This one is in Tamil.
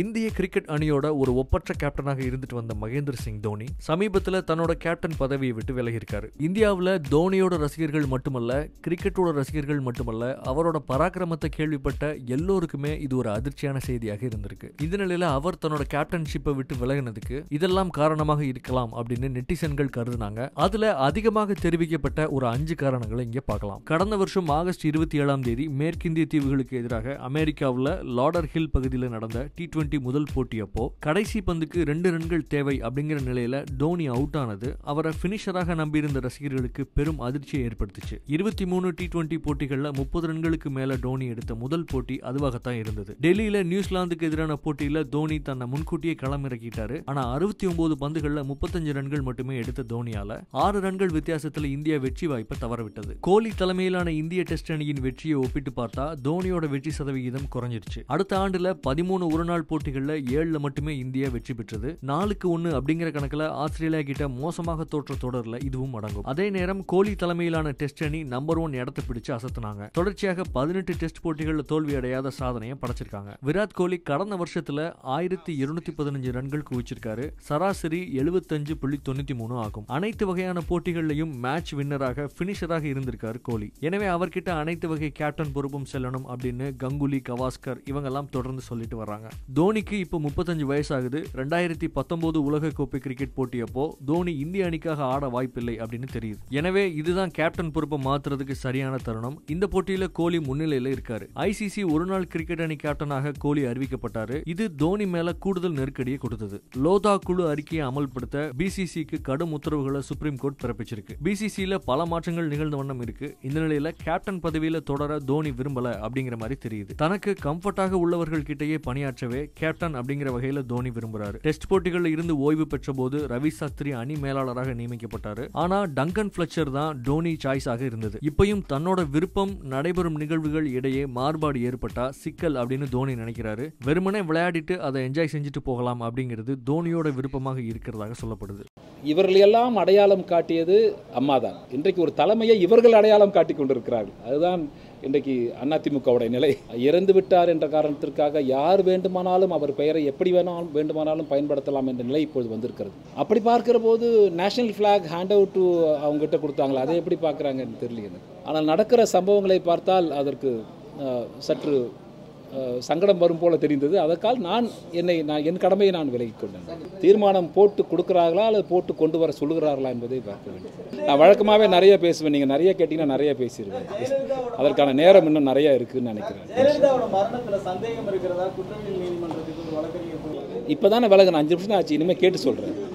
இந்திய கிரிக்கெட் அணியோட ஒரு ஒப்பற்ற கேப்டனாக இருந்துட்டு வந்த மகேந்திர சிங் தோனி சமீபத்தில் தன்னோட கேப்டன் பதவியை விட்டு விலகியிருக்காரு இந்தியாவில் தோனியோட ரசிகர்கள் மட்டுமல்ல கிரிக்கெட்டோட ரசிகர்கள் மட்டுமல்ல அவரோட பராக்கிரமத்தை கேள்விப்பட்ட எல்லோருக்குமே இது ஒரு அதிர்ச்சியான செய்தியாக இருந்திருக்கு இந்த நிலையில அவர் தன்னோட கேப்டன்ஷிப்பை விட்டு விலகினதுக்கு இதெல்லாம் காரணமாக இருக்கலாம் அப்படின்னு நெட்டிசன்கள் கருதுனாங்க அதுல அதிகமாக தெரிவிக்கப்பட்ட ஒரு அஞ்சு காரணங்களை இங்கே பார்க்கலாம் கடந்த வருஷம் ஆகஸ்ட் இருபத்தி ஏழாம் தேதி மேற்கிந்திய தீவுகளுக்கு எதிராக அமெரிக்காவில் லாடர் ஹில் பகுதியில் நடந்த டி டுவெண்ட்டி முதல் போட்டியப்போ கடைசி பந்துக்கு ரெண்டு ரன்கள் தேவை அப்படிங்கிற நிலையில தோனி அவுட் ஆனது அவரை பினிஷராக நம்பியிருந்த ரசிகர்களுக்கு பெரும் அதிர்ச்சியை ஏற்படுத்துச்சு இருபத்தி மூணு டி டுவெண்ட்டி போட்டிகளில் முப்பது ரன்களுக்கு மேல டோனி எடுத்த முதல் போட்டி அதுவாகத்தான் இருந்தது டெல்லியில நியூசிலாந்துக்கு எதிரான போட்டியில தோனி தன்னை முன்கூட்டியே களமிறக்கிட்டாரு ஆனா அறுபத்தி ஒன்பது பந்துகள்ல முப்பத்தஞ்சு ரன்கள் மட்டுமே எடுத்த தோனியால ஆறு ரன்கள் வித்தியாசத்தில் இந்தியா வெற்றி வாய்ப்பை தவறவிட்டது கோலி தலைமையிலான இந்திய டெஸ்ட் அணியின் வெற்றியை ஒப்பிட்டு பார்த்தா தோனியோட வெற்றி சதவிகிதம் குறைஞ்சிருச்சு அடுத்த ஆண்டுல பதிமூணு ஒருநாள் போட்டிகளில் ஏழில் மட்டுமே இந்தியா வெற்றி பெற்றது நாலுக்கு ஒன்று அப்படிங்கிற கணக்கில் ஆஸ்திரேலியா கிட்ட மோசமாக தோற்ற தொடரில் இதுவும் அடங்கும் அதே நேரம் கோலி தலைமையிலான டெஸ்ட் அணி நம்பர் ஒன் இடத்தை பிடிச்சு அசத்தினாங்க தொடர்ச்சியாக பதினெட்டு டெஸ்ட் போட்டிகளில் தோல்வி அடையாத சாதனையை படைச்சிருக்காங்க விராட் கோலி கடந்த வருஷத்தில் ஆயிரத்தி இருநூத்தி பதினஞ்சு ரன்கள் குவிச்சிருக்காரு சராசரி எழுபத்தஞ்சு புள்ளி தொண்ணூத்தி மூணு ஆகும் அனைத்து வகையான போட்டிகளிலையும் மேட்ச் வின்னராக பினிஷராக இருந்திருக்காரு கோலி எனவே அவர்கிட்ட அனைத்து வகை கேப்டன் பொறுப்பும் செல்லணும் அப்படின்னு கங்குலி கவாஸ்கர் இவங்கெல்லாம் தொடர்ந்து சொல்லிட்டு வராங்க தோனிக்கு இப்போ முப்பத்தஞ்சு வயசாகுது ரெண்டாயிரத்தி பத்தொன்பது கோப்பை கிரிக்கெட் போட்டியப்போ தோனி இந்திய அணிக்காக ஆட வாய்ப்பில்லை அப்படின்னு தெரியுது எனவே இதுதான் கேப்டன் பொறுப்பை மாத்துறதுக்கு சரியான தருணம் இந்த போட்டியில கோலி முன்னிலையில இருக்காரு ஐசிசி ஒரு நாள் கிரிக்கெட் அணி கேப்டனாக கோலி அறிவிக்கப்பட்டாரு இது தோனி மேல கூடுதல் நெருக்கடியை கொடுத்தது லோதா குழு அறிக்கையை அமல்படுத்த பிசிசிக்கு கடும் உத்தரவுகளை சுப்ரீம் கோர்ட் பிறப்பிச்சிருக்கு பிசிசியில பல மாற்றங்கள் நிகழ்ந்த வண்ணம் இருக்கு இந்த நிலையில கேப்டன் பதவியில தொடர தோனி விரும்பல அப்படிங்கிற மாதிரி தெரியுது தனக்கு கம்ஃபர்டாக உள்ளவர்கள் கிட்டேயே பணியாற்றவே கேப்டன் அப்படிங்கிற வகையில் தோனி விரும்புறாரு டெஸ்ட் போட்டிகளில் இருந்து ஓய்வு பெற்ற போது ரவி சாஸ்திரி அணி மேலாளராக நியமிக்கப்பட்டாரு ஆனா டங்கன் பிளச்சர் தான் டோனி சாய்ஸாக இருந்தது இப்பயும் தன்னோட விருப்பம் நடைபெறும் நிகழ்வுகள் இடையே மாறுபாடு ஏற்பட்டா சிக்கல் அப்படின்னு தோனி நினைக்கிறாரு வெறுமனே விளையாடிட்டு அதை என்ஜாய் செஞ்சுட்டு போகலாம் அப்படிங்கிறது தோனியோட விருப்பமாக இருக்கிறதாக சொல்லப்படுது இவர்களெல்லாம் அடையாளம் காட்டியது அம்மாதான் இன்றைக்கு ஒரு தலைமையை இவர்கள் அடையாளம் காட்டி கொண்டிருக்கிறார்கள் அதுதான் இன்றைக்கு அதிமுகவுடைய நிலை இறந்து விட்டார் என்ற காரணத்திற்காக யார் வேண்டுமானாலும் அவர் பெயரை எப்படி வேணாலும் வேண்டுமானாலும் பயன்படுத்தலாம் என்ற நிலை இப்போது வந்திருக்கிறது அப்படி பார்க்கிற போது national flag hand out to அவங்ககிட்ட கொடுத்தாங்களா அதை எப்படி பார்க்குறாங்கன்னு தெரியல எனக்கு ஆனால் நடக்கிற சம்பவங்களை பார்த்தால் அதற்கு சற்று சங்கடம் வரும் போல தெரிந்தது அதற்கால் நான் என்னை நான் என் கடமையை நான் விலகி கொண்டேன் தீர்மானம் போட்டு கொடுக்குறார்களா அல்லது போட்டு கொண்டு வர சொல்லுகிறார்களா என்பதை பார்க்க வேண்டும் நான் வழக்கமாகவே நிறைய பேசுவேன் நீங்கள் நிறைய கேட்டிங்கன்னா நிறைய பேசிடுவேன் அதற்கான நேரம் இன்னும் நிறைய இருக்குதுன்னு நினைக்கிறேன் இப்போ தானே அஞ்சு நிமிஷம் ஆச்சு இனிமேல் கேட்டு சொல்கிறேன்